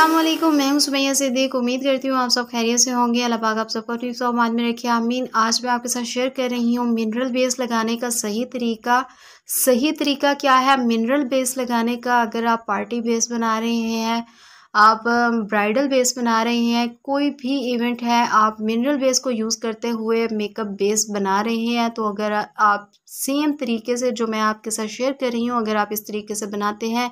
असलम मैं हूं सुमैया सिद्दीक उम्मीद करती हूँ आप सब खैरियत से होंगे अल्लाह पाक आप सबको ठीक सौ माद में रखे आमीन आज मैं आपके साथ शेयर कर रही हूँ मिनरल बेस लगाने का सही तरीका सही तरीका क्या है मिनरल बेस लगाने का अगर आप पार्टी बेस बना रहे हैं आप ब्राइडल बेस बना रहे हैं कोई भी इवेंट है आप मिनरल बेस को यूज़ करते हुए मेकअप बेस बना रहे हैं तो अगर आप सेम तरीके से जो मैं आपके साथ शेयर कर रही हूँ अगर आप इस तरीके से बनाते हैं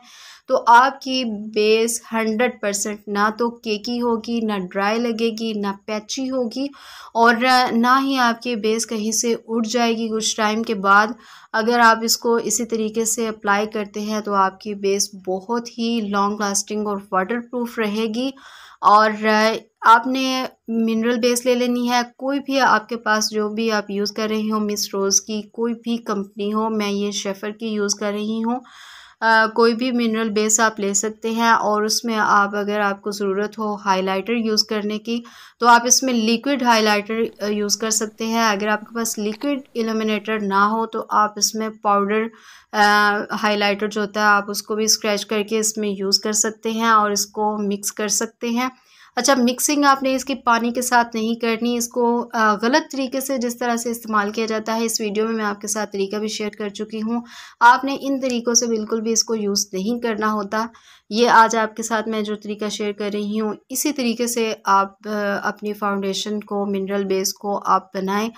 तो आपकी बेस हंड्रेड परसेंट ना तो केकी होगी ना ड्राई लगेगी ना पैची होगी और ना ही आपकी बेस कहीं से उठ जाएगी कुछ टाइम के बाद अगर आप इसको इसी तरीके से अप्लाई करते हैं तो आपकी बेस बहुत ही लॉन्ग लास्टिंग और वाटर प्रूफ रहेगी और आपने मिनरल बेस ले लेनी है कोई भी आपके पास जो भी आप यूज़ कर रही हो मिस रोज़ की कोई भी कंपनी हो मैं ये शेफ़र की यूज़ कर रही हूँ कोई भी मिनरल बेस आप ले सकते हैं और उसमें आप अगर आपको ज़रूरत हो हाइलाइटर यूज़ करने की तो आप इसमें लिक्विड हाइलाइटर यूज़ कर सकते हैं अगर आपके पास लिक्विड इलमिनेटर ना हो तो आप इसमें पाउडर हाइलाइटर जो होता है आप उसको भी स्क्रैच करके इसमें यूज़ कर सकते हैं और इसको मिक्स कर सकते हैं अच्छा मिक्सिंग आपने इसकी पानी के साथ नहीं करनी इसको गलत तरीके से जिस तरह से इस्तेमाल किया जाता है इस वीडियो में मैं आपके साथ तरीका भी शेयर कर चुकी हूँ आपने इन तरीक़ों से बिल्कुल भी इसको यूज़ नहीं करना होता ये आज आपके साथ मैं जो तरीका शेयर कर रही हूँ इसी तरीके से आप अपनी फाउंडेशन को मिनरल बेस को आप बनाएँ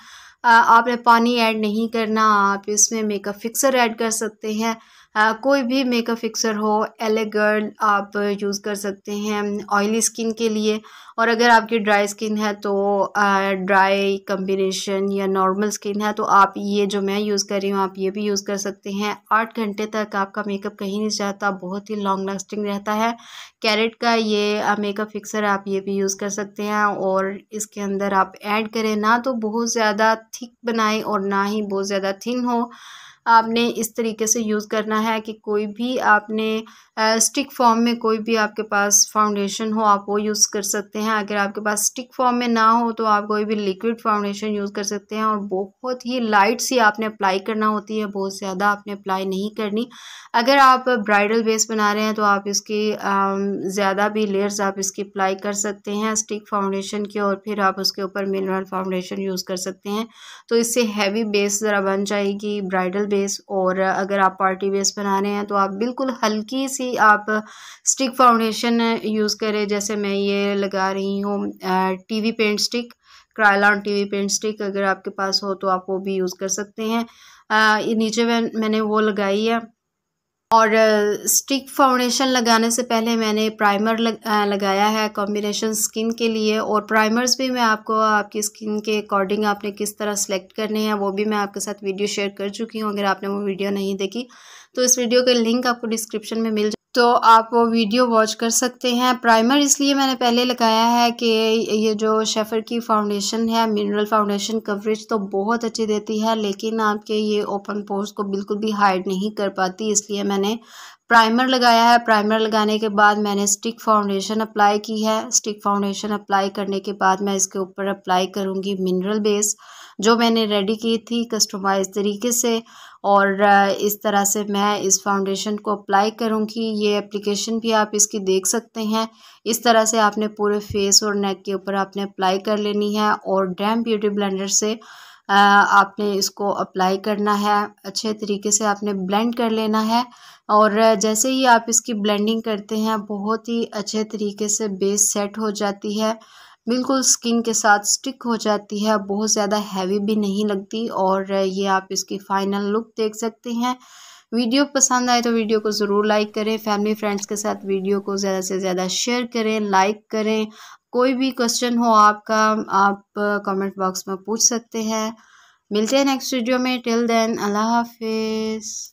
आपने पानी ऐड नहीं करना आप इसमें मेकअप फिक्सर ऐड कर सकते हैं कोई भी मेकअप फिक्सर हो एलेगर्ल आप यूज़ कर सकते हैं ऑयली स्किन के लिए और अगर आपकी ड्राई स्किन है तो ड्राई कम्बिनेशन या नॉर्मल स्किन है तो आप ये जो मैं यूज़ कर रही हूँ आप ये भी यूज़ कर सकते हैं आठ घंटे तक आपका मेकअप कहीं नहीं जाता बहुत ही लॉन्ग लास्टिंग रहता है कैरेट का ये मेकअप फिक्सर आप ये भी यूज़ कर सकते हैं और इसके अंदर आप ऐड करें ना तो बहुत ज़्यादा थिक बनाए और ना ही बहुत ज़्यादा थिन हो आपने इस तरीके से यूज़ करना है कि कोई भी आपने स्टिक फॉर्म में कोई भी आपके पास फाउंडेशन हो आप वो यूज़ कर सकते हैं अगर आपके पास स्टिक फॉर्म में ना हो तो आप कोई भी लिक्विड फाउंडेशन यूज़ कर सकते हैं और बहुत ही लाइट सी आपने अप्लाई करना होती है बहुत ज़्यादा आपने अप्लाई नहीं करनी अगर आप ब्राइडल बेस बना रहे हैं तो आप इसकी ज़्यादा भी लेयर्स आप इसकी अप्लाई कर सकते हैं स्टिक फाउंडेशन की और फिर आप उसके ऊपर मिनरल फाउंडेशन यूज़ कर सकते हैं तो इससे हैवी बेस ज़रा बन जाएगी ब्राइडल बेस और अगर आप पार्टी बेस बना रहे हैं तो आप बिल्कुल हल्की सी आप स्टिक फाउंडेशन यूज़ करें जैसे मैं ये लगा रही हूँ TV paint stick Krylon TV paint stick अगर आपके पास हो तो आप वो भी यूज़ कर सकते हैं आ, नीचे मैंने वो लगाई है और स्टिक फाउंडेशन लगाने से पहले मैंने प्राइमर लग, आ, लगाया है कॉम्बिनेशन स्किन के लिए और प्राइमर्स भी मैं आपको आपकी स्किन के अकॉर्डिंग आपने किस तरह सेलेक्ट करने हैं वो भी मैं आपके साथ वीडियो शेयर कर चुकी हूँ अगर आपने वो वीडियो नहीं देखी तो इस वीडियो के लिंक आपको डिस्क्रिप्शन में मिल तो आप वो वीडियो वॉच कर सकते हैं प्राइमर इसलिए मैंने पहले लगाया है कि ये जो शेफ़र की फाउंडेशन है मिनरल फाउंडेशन कवरेज तो बहुत अच्छी देती है लेकिन आपके ये ओपन पोर्स को बिल्कुल भी हाइड नहीं कर पाती इसलिए मैंने प्राइमर लगाया है प्राइमर लगाने के बाद मैंने स्टिक फाउंडेशन अप्लाई की है स्टिक फाउंडेशन अप्लाई करने के बाद मैं इसके ऊपर अप्लाई करूँगी मिनरल बेस जो मैंने रेडी की थी कस्टमाइज तरीके से और इस तरह से मैं इस फाउंडेशन को अप्लाई करूँगी ये एप्लीकेशन भी आप इसकी देख सकते हैं इस तरह से आपने पूरे फेस और नेक के ऊपर आपने अप्लाई कर लेनी है और डैम ब्यूटी ब्लेंडर से आपने इसको अप्लाई करना है अच्छे तरीके से आपने ब्लेंड कर लेना है और जैसे ही आप इसकी ब्लेंडिंग करते हैं बहुत ही अच्छे तरीके से बेस सेट हो जाती है बिल्कुल स्किन के साथ स्टिक हो जाती है बहुत ज़्यादा हैवी भी नहीं लगती और ये आप इसकी फ़ाइनल लुक देख सकते हैं वीडियो पसंद आए तो वीडियो को ज़रूर लाइक करें फैमिली फ्रेंड्स के साथ वीडियो को ज़्यादा से ज़्यादा शेयर करें लाइक करें कोई भी क्वेश्चन हो आपका आप कमेंट बॉक्स में पूछ सकते हैं मिलते हैं नेक्स्ट वीडियो में टिल देन अल्लाह हाफिज़